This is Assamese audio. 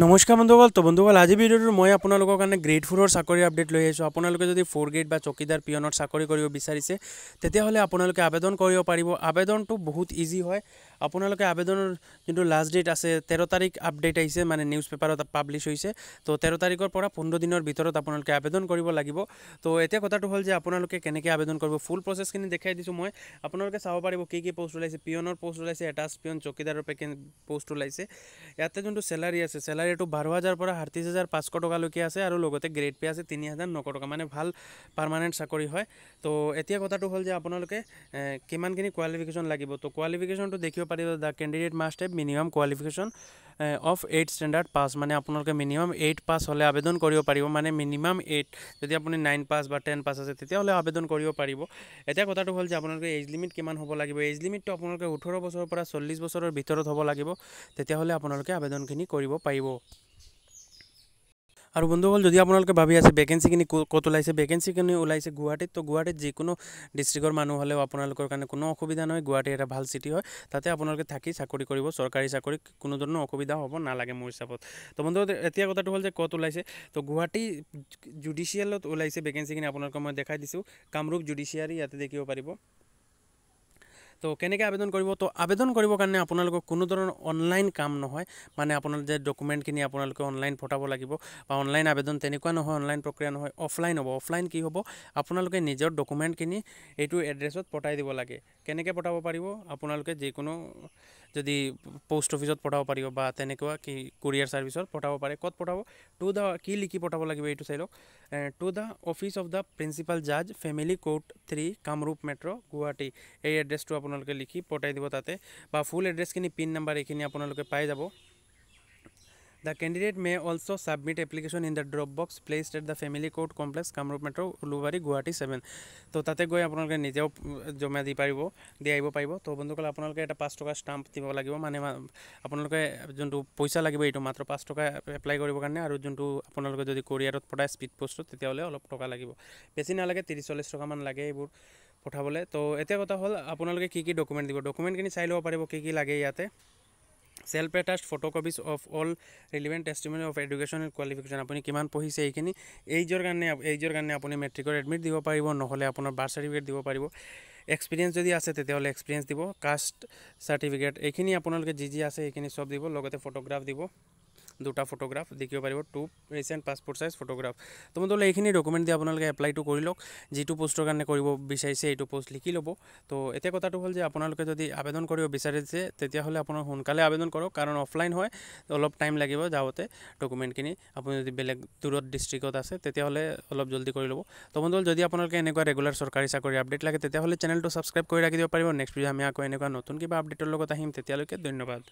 নমস্কাৰ বন্ধুসকল তো বন্ধুসকল আজি ভিডিঅ'টোত মই আপোনালোকৰ কাৰণে গ্ৰেড ফ'ৰৰ চাকৰিৰ আপডেট লৈ আহিছোঁ আপোনালোকে যদি ফ'ৰ গ্ৰেড বা চকীদাৰ পিয়নৰ চাকৰি কৰিব বিচাৰিছে তেতিয়াহ'লে আপোনালোকে আবেদন কৰিব পাৰিব আবেদনটো বহুত ইজি হয় আপোনালোকে আবেদনৰ যোনটো লাষ্ট ডেট আছে তেৰ তাৰিখ আপডেট আহিছে মানে নিউজ পেপাৰত পাব্লিছ হৈছে তো তেৰ তাৰিখৰ পৰা পোন্ধৰ দিনৰ ভিতৰত আপোনালোকে আবেদন কৰিব লাগিব তো এতিয়া কথাটো হ'ল যে আপোনালোকে কেনেকৈ আবেদন কৰিব ফুল প্ৰচেছখিনি দেখাই দিছোঁ মই আপোনালোকে চাব পাৰিব কি কি পষ্ট ওলাইছে পিয়নৰ পষ্ট ওলাইছে এটাচ পিয়ন চকীদাৰৰ পেকে পষ্ট ওলাইছে ইয়াতে যোনটো চেলাৰী আছে চেলাৰীটো বাৰ হাজাৰৰ পৰা আঠত্ৰিছ হাজাৰ পাঁচশ টকালৈকে আছে আৰু লগতে গ্ৰেড পে আছে তিনি হাজাৰ নশ টকা মানে ভাল পাৰ্মানেণ্ট চাকৰি হয় তো এতিয়া কথাটো হ'ল যে আপোনালোকে কিমানখিনি কোৱালিফিকেশ্যন লাগিব তো কোৱালিফিকেশ্যনটো দেখিব পাৰিব the candidate must have minimum qualification of eight standard pass মানে আপোনালোকে মিনিমাম এইট পাছ হ'লে আবেদন কৰিব পাৰিব মানে মিনিমাম এইট যদি আপুনি নাইন পাছ বা টেন পাছ আছে তেতিয়াহ'লে আবেদন কৰিব পাৰিব এতিয়া কথাটো হ'ল যে আপোনালোকে এজ লিমিট কিমান হ'ব লাগিব এজ লিমিটটো আপোনালোকে ওঠৰ বছৰৰ পৰা চল্লিছ বছৰৰ ভিতৰত হ'ব লাগিব তেতিয়াহ'লে আপোনালোকে আবেদনখিনি কৰিব পাৰিব আৰু বন্ধুসকল যদি আপোনালোকে ভাবি আছে ভেকেঞ্চিখিনি ক'ত ওলাইছে ভেকেঞ্চিখিনি ওলাইছে গুৱাহাটীত তো গুৱাহাটীত যিকোনো ডিষ্ট্ৰিক্টৰ মানুহ হ'লেও আপোনালোকৰ কাৰণে কোনো অসুবিধা নহয় গুৱাহাটী এটা ভাল চিটি হয় তাতে আপোনালোকে থাকি চাকৰি কৰিব চৰকাৰী চাকৰি কোনো ধৰণৰ অসুবিধা হ'ব নালাগে মোৰ হিচাপত তো বন্ধুসকল এতিয়া কথাটো হ'ল যে ক'ত ওলাইছে তো গুৱাহাটী জুডিচিয়েলত ওলাইছে ভেকেঞ্চিখিনি আপোনালোকক মই দেখাই দিছোঁ কামৰূপ জুডিচিয়াৰী ইয়াতে দেখিব পাৰিব তো কেনেকৈ আবেদন কৰিব তো আবেদন কৰিবৰ কাৰণে আপোনালোকৰ কোনো ধৰণৰ অনলাইন কাম নহয় মানে আপোনাৰ যে ডকুমেণ্টখিনি আপোনালোকে অনলাইন ফটাব লাগিব বা অনলাইন আবেদন তেনেকুৱা নহয় অনলাইন প্ৰক্ৰিয়া নহয় অফলাইন হ'ব অফলাইন কি হ'ব আপোনালোকে নিজৰ ডকুমেণ্টখিনি এইটো এড্ৰেছত পঠাই দিব লাগে কেনেকৈ পঠাব পাৰিব আপোনালোকে যিকোনো যদি পোষ্ট অফিচত পঠাব পাৰিব বা তেনেকুৱা কি কুৰিয়াৰ ছাৰ্ভিচত পঠাব পাৰে ক'ত পঠাব টু দ্য কি লিখি পঠাব লাগিব এইটো চাই লওক to the office of the principal জাজ family court three Kamrup metro' Guwahati এই এড্ৰেছটো আপোনাৰ আপোনালোকে লিখি পঠাই দিব তাতে বা ফুল এড্ৰেছখিনি পিন নাম্বাৰ এইখিনি আপোনালোকে পাই যাব The candidate may also submit application in the drop box placed at the family court complex, Kamrup Metro, Uluwari, Guwahati 7. So, tate goi apnol ke nijeo jome di paribo, di aibo paribo. To bandhu kal apnol ke ita pasto ka stamp thi bola gibo. Mane apnol ke junto poisa lagibo ito. Matro pasto ka apply gori bokarne. Aru junto apnol ke jodi courier ot pada speed posto thi thole olop toka lagibo. Besi na lagye tiri solis toka man lagye ibur. পঠাবলে তো এতিয়া কথা হ'ল আপোনালোকে কি কি ডকুমেণ্ট দিব ডকুমেণ্টখিনি চাই ল'ব পাৰিব কি কি লাগে ইয়াতে self attached photocopies of all relevant testimony of educational qualification আপুনি কিমান পঢ়িছে এইখিনি এইজৰ কাৰণে এইজৰ কাৰণে আপুনি মেট্ৰিকৰ এডমিট দিব পাৰিব নহ'লে আপোনাৰ বাৰ্থ চাৰ্টিফিকেট দিব পাৰিব এক্সপিৰিয়েঞ্চ যদি আছে তেতিয়াহ'লে এক্সপিৰিয়েঞ্চ দিব কাষ্ট চাৰ্টিফিকেট এইখিনি আপোনালোকে যি যি আছে এইখিনি চব দিব লগতে ফটোগ্ৰাফ দিব দুটা ফটোগ্ৰাফ দেখিব পাৰিব two recent passport size photograph তো বন্ধুসকলে এইখিনি ডকুমেণ্ট দি আপোনালোকে এপ্লাইটো কৰি লওক যিটো পষ্টৰ কাৰণে কৰিব বিচাৰিছে এইটো পষ্ট লিখি ল'ব তো এতিয়া কথাটো হ'ল যে আপোনালোকে যদি আবেদন কৰিব বিচাৰিছে তেতিয়াহ'লে আপোনাৰ সোনকালে আবেদন কৰক কাৰণ অফলাইন হয় অলপ টাইম লাগিব যাওঁতে ডকুমেণ্টখিনি আপুনি যদি বেলেগ দূৰত ডিষ্ট্ৰিক্টত আছে তেতিয়াহ'লে অলপ জলদি কৰি ল'ব তো বন্ধুসকল যদি আপোনালোকে এনেকুৱা ৰেগুলাৰ চৰকাৰী চাকৰি আপডেট লাগে তেতিয়াহ'লে চেনেলটো ছাবস্ক্ৰাইব কৰি ৰাখি দিব পাৰিব নেক্সট ভিডিঅ' আমি আকৌ এনেকুৱা নতুন কিবা আপডেটৰ লগত আহিম তেতিয়ালৈকে ধন্যবাদ